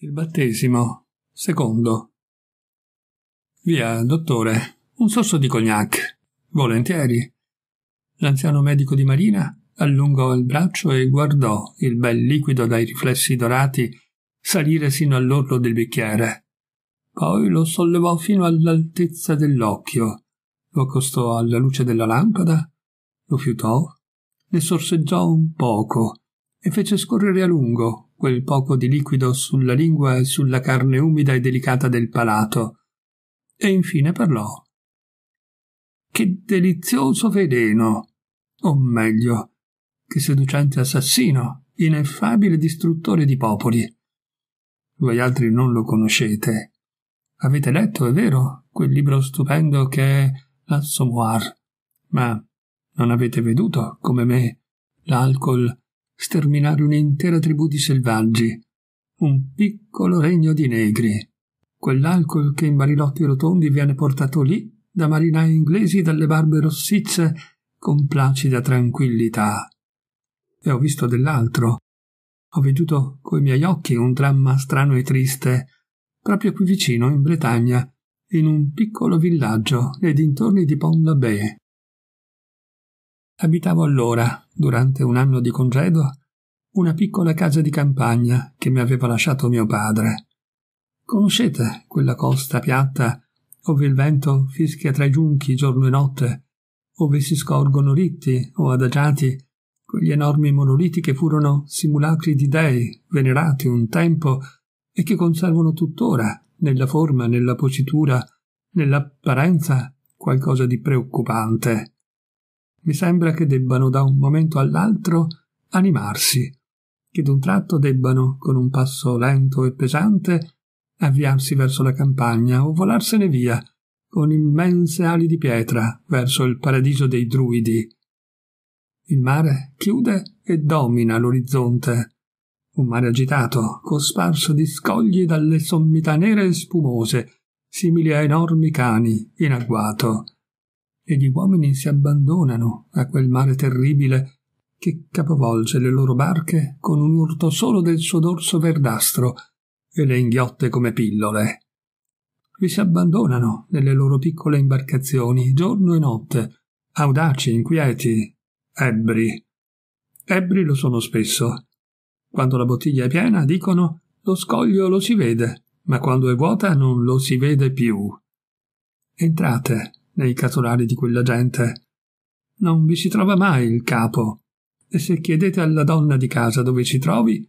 Il battesimo. Secondo. Via, dottore, un sorso di cognac. Volentieri. L'anziano medico di marina allungò il braccio e guardò il bel liquido dai riflessi dorati salire sino all'orlo del bicchiere. Poi lo sollevò fino all'altezza dell'occhio, lo accostò alla luce della lampada, lo fiutò, ne sorseggiò un poco e fece scorrere a lungo quel poco di liquido sulla lingua e sulla carne umida e delicata del palato. E infine parlò. Che delizioso veleno! O meglio, che seducente assassino, ineffabile distruttore di popoli. Voi altri non lo conoscete. Avete letto, è vero, quel libro stupendo che è l'Assommoir, ma non avete veduto, come me, l'alcol sterminare un'intera tribù di selvaggi, un piccolo regno di negri. Quell'alcol che in barilotti rotondi viene portato lì da marinai inglesi dalle barbe rossicce con placida tranquillità. E ho visto dell'altro. Ho veduto coi miei occhi un dramma strano e triste, proprio qui vicino, in Bretagna, in un piccolo villaggio nei dintorni di Pont-l'Abbé. Abitavo allora, durante un anno di congedo, una piccola casa di campagna che mi aveva lasciato mio padre. Conoscete quella costa piatta ove il vento fischia tra i giunchi giorno e notte, ove si scorgono ritti o adagiati quegli enormi monoliti che furono simulacri di dei venerati un tempo e che conservano tuttora nella forma, nella positura, nell'apparenza qualcosa di preoccupante mi sembra che debbano da un momento all'altro animarsi, che d'un tratto debbano, con un passo lento e pesante, avviarsi verso la campagna o volarsene via, con immense ali di pietra, verso il paradiso dei druidi. Il mare chiude e domina l'orizzonte, un mare agitato, cosparso di scogli dalle sommità nere e spumose, simili a enormi cani in agguato e gli uomini si abbandonano a quel mare terribile che capovolge le loro barche con un urto solo del suo dorso verdastro e le inghiotte come pillole. Vi si abbandonano nelle loro piccole imbarcazioni, giorno e notte, audaci, inquieti, ebbri. Ebbri lo sono spesso. Quando la bottiglia è piena, dicono, lo scoglio lo si vede, ma quando è vuota non lo si vede più. Entrate nei casolari di quella gente. Non vi si trova mai il capo, e se chiedete alla donna di casa dove ci trovi,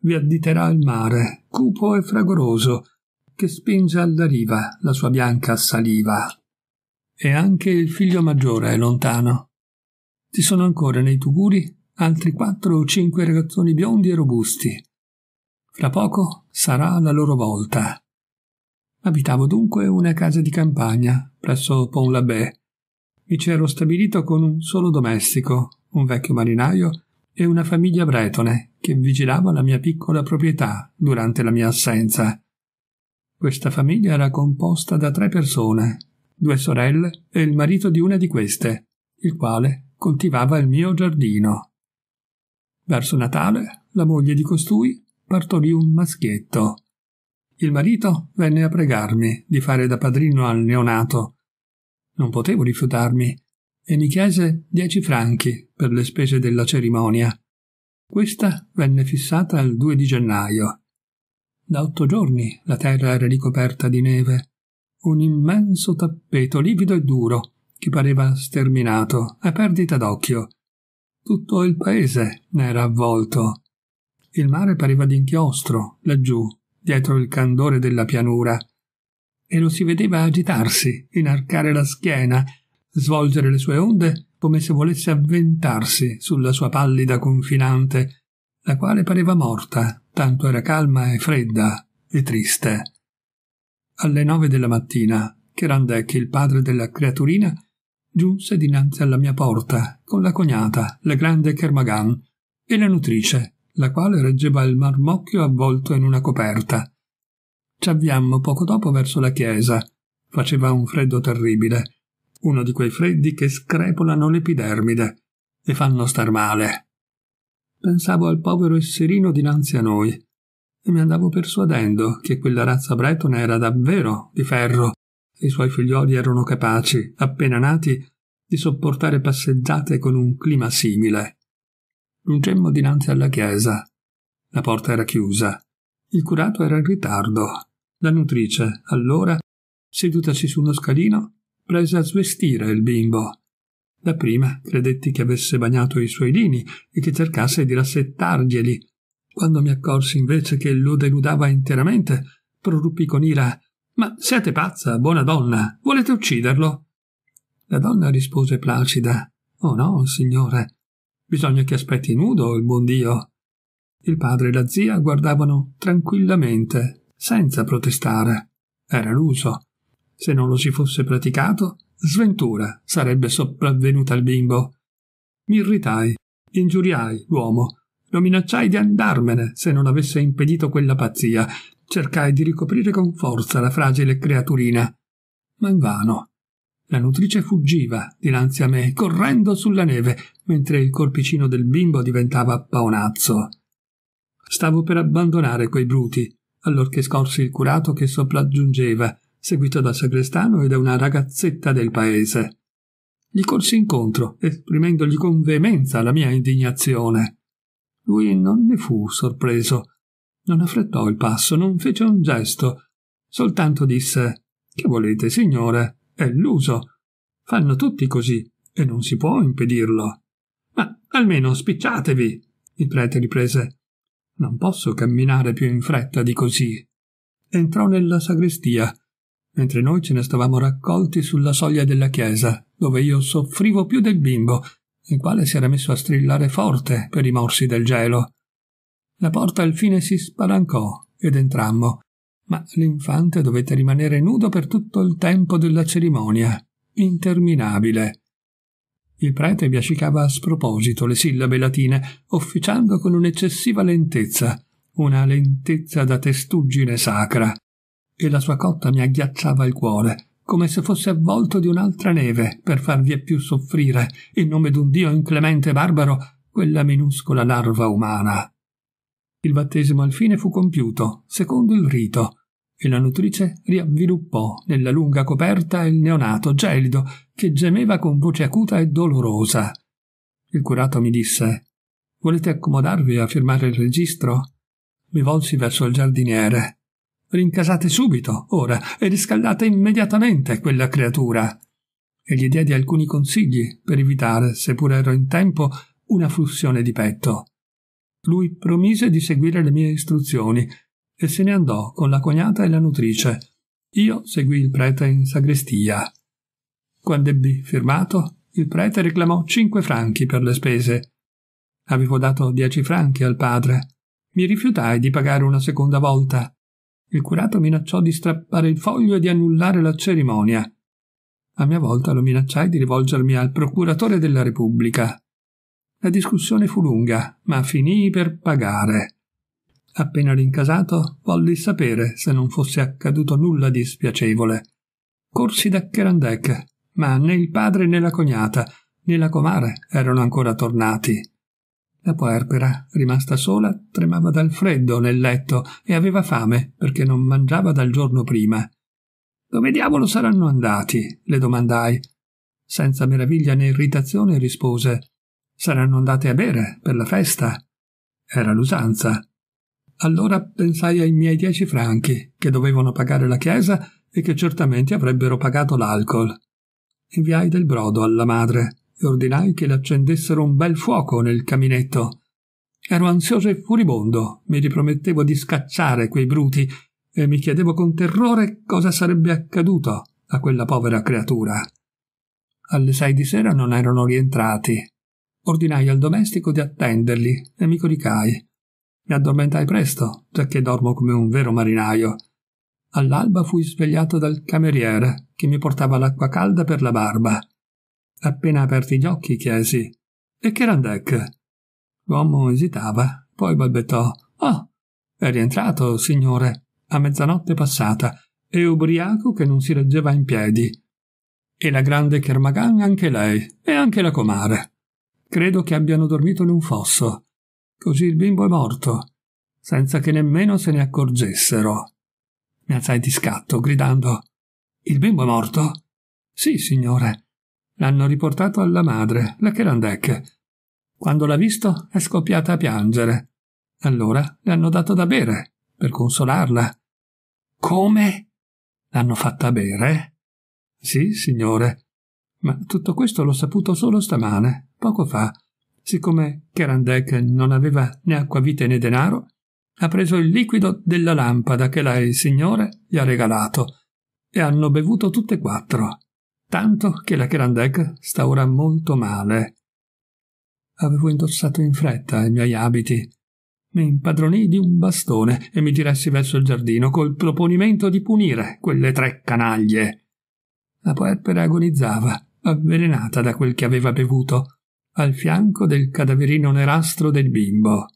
vi additerà il mare, cupo e fragoroso, che spinge alla riva la sua bianca saliva. E anche il figlio maggiore è lontano. Ci sono ancora nei Tuguri altri quattro o cinque ragazzoni biondi e robusti. Fra poco sarà la loro volta. Abitavo dunque una casa di campagna presso Pont-l'Abbé. Mi c'ero stabilito con un solo domestico, un vecchio marinaio e una famiglia bretone che vigilava la mia piccola proprietà durante la mia assenza. Questa famiglia era composta da tre persone, due sorelle e il marito di una di queste, il quale coltivava il mio giardino. Verso Natale la moglie di costui partorì un maschietto. Il marito venne a pregarmi di fare da padrino al neonato. Non potevo rifiutarmi e mi chiese dieci franchi per le spese della cerimonia. Questa venne fissata al 2 di gennaio. Da otto giorni la terra era ricoperta di neve, un immenso tappeto livido e duro che pareva sterminato a perdita d'occhio. Tutto il paese ne era avvolto. Il mare pareva d'inchiostro laggiù dietro il candore della pianura, e lo si vedeva agitarsi, inarcare la schiena, svolgere le sue onde come se volesse avventarsi sulla sua pallida confinante, la quale pareva morta, tanto era calma e fredda e triste. Alle nove della mattina, Cherandec, il padre della creaturina, giunse dinanzi alla mia porta con la cognata, la grande Kermagan, e la nutrice, la quale reggeva il marmocchio avvolto in una coperta. Ci avviammo poco dopo verso la chiesa. Faceva un freddo terribile, uno di quei freddi che screpolano l'epidermide e fanno star male. Pensavo al povero esserino dinanzi a noi e mi andavo persuadendo che quella razza bretone era davvero di ferro e i suoi figlioli erano capaci, appena nati, di sopportare passeggiate con un clima simile. Giungemmo dinanzi alla chiesa. La porta era chiusa. Il curato era in ritardo. La nutrice, allora, sedutaci su uno scalino, prese a svestire il bimbo. Dapprima credetti che avesse bagnato i suoi lini e che cercasse di rassettarglieli. Quando mi accorsi invece che lo denudava interamente, proruppi con ira Ma siete pazza, buona donna, volete ucciderlo? La donna rispose placida Oh no, signore, Bisogna che aspetti nudo il buon Dio. Il padre e la zia guardavano tranquillamente, senza protestare. Era l'uso. Se non lo si fosse praticato, sventura sarebbe sopravvenuta al bimbo. Mi irritai, ingiuriai l'uomo, lo minacciai di andarmene se non avesse impedito quella pazzia. Cercai di ricoprire con forza la fragile creaturina, ma invano. La nutrice fuggiva dinanzi a me, correndo sulla neve, mentre il corpicino del bimbo diventava paonazzo. Stavo per abbandonare quei bruti, allorché scorsi il curato che sopraggiungeva, seguito dal sagrestano e da una ragazzetta del paese. Gli corsi incontro, esprimendogli con veemenza la mia indignazione. Lui non ne fu sorpreso. Non affrettò il passo, non fece un gesto. Soltanto disse Che volete, signore? È l'uso. Fanno tutti così e non si può impedirlo. Ma almeno spicciatevi, il prete riprese. Non posso camminare più in fretta di così. Entrò nella sagrestia, mentre noi ce ne stavamo raccolti sulla soglia della chiesa, dove io soffrivo più del bimbo, il quale si era messo a strillare forte per i morsi del gelo. La porta alfine si spalancò ed entrammo, ma l'infante dovette rimanere nudo per tutto il tempo della cerimonia, interminabile. Il prete biascicava a sproposito le sillabe latine, officiando con un'eccessiva lentezza, una lentezza da testuggine sacra, e la sua cotta mi agghiacciava il cuore, come se fosse avvolto di un'altra neve per farvi più soffrire, in nome d'un dio inclemente e barbaro, quella minuscola larva umana. Il battesimo al fine fu compiuto, secondo il rito, e la nutrice riavviluppò nella lunga coperta il neonato gelido che gemeva con voce acuta e dolorosa. Il curato mi disse Volete accomodarvi a firmare il registro? Mi volsi verso il giardiniere. Rincasate subito, ora, e riscaldate immediatamente quella creatura. E gli diedi alcuni consigli per evitare, seppur ero in tempo, una flussione di petto. Lui promise di seguire le mie istruzioni e se ne andò con la cognata e la nutrice. Io seguì il prete in sagrestia. Quando ebbi firmato, il prete reclamò cinque franchi per le spese. Avevo dato dieci franchi al padre. Mi rifiutai di pagare una seconda volta. Il curato minacciò di strappare il foglio e di annullare la cerimonia. A mia volta lo minacciai di rivolgermi al procuratore della Repubblica. La discussione fu lunga, ma finii per pagare. Appena rincasato, volli sapere se non fosse accaduto nulla di spiacevole. Corsi da Kerandec, ma né il padre né la cognata né la comare erano ancora tornati. La puerpera, rimasta sola, tremava dal freddo nel letto e aveva fame perché non mangiava dal giorno prima. Dove diavolo saranno andati? le domandai. Senza meraviglia né irritazione rispose. Saranno andate a bere per la festa. Era l'usanza. Allora pensai ai miei dieci franchi, che dovevano pagare la chiesa e che certamente avrebbero pagato l'alcol. Inviai del brodo alla madre e ordinai che le accendessero un bel fuoco nel caminetto. Ero ansioso e furibondo, mi ripromettevo di scacciare quei bruti e mi chiedevo con terrore cosa sarebbe accaduto a quella povera creatura. Alle sei di sera non erano rientrati. Ordinai al domestico di attenderli e mi coricai. Mi addormentai presto, giacché dormo come un vero marinaio. All'alba fui svegliato dal cameriere, che mi portava l'acqua calda per la barba. Appena aperti gli occhi chiesi: E che randec? L'uomo esitava, poi balbettò: Oh, è rientrato, signore, a mezzanotte passata, e ubriaco che non si reggeva in piedi. E la grande Kermagan anche lei, e anche la comare. Credo che abbiano dormito in un fosso così il bimbo è morto, senza che nemmeno se ne accorgessero. Mi alzai di scatto, gridando Il bimbo è morto? Sì, signore. L'hanno riportato alla madre, la Kerandec. Quando l'ha visto è scoppiata a piangere. Allora le hanno dato da bere, per consolarla. Come? L'hanno fatta bere? Sì, signore. Ma tutto questo l'ho saputo solo stamane, poco fa. Siccome Kerandek non aveva né acquavite né denaro, ha preso il liquido della lampada che lei, signore, gli ha regalato e hanno bevuto tutte e quattro, tanto che la Kerandek sta ora molto male. Avevo indossato in fretta i miei abiti, mi impadronii di un bastone e mi diressi verso il giardino col proponimento di punire quelle tre canaglie. La puerpera agonizzava, avvelenata da quel che aveva bevuto al fianco del cadaverino nerastro del bimbo.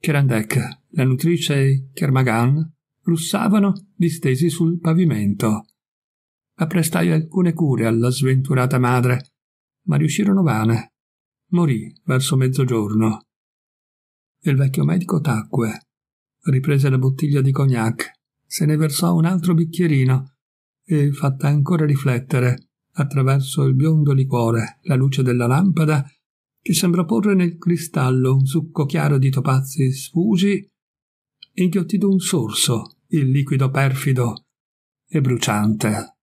Kerandek, la nutrice e Kermagan russavano distesi sul pavimento. Apprestai alcune cure alla sventurata madre, ma riuscirono vane. Morì verso mezzogiorno. Il vecchio medico tacque, riprese la bottiglia di cognac, se ne versò un altro bicchierino e, fatta ancora riflettere, attraverso il biondo liquore, la luce della lampada, che sembra porre nel cristallo un succo chiaro di topazi sfugi, inghiottì d'un sorso il liquido perfido e bruciante.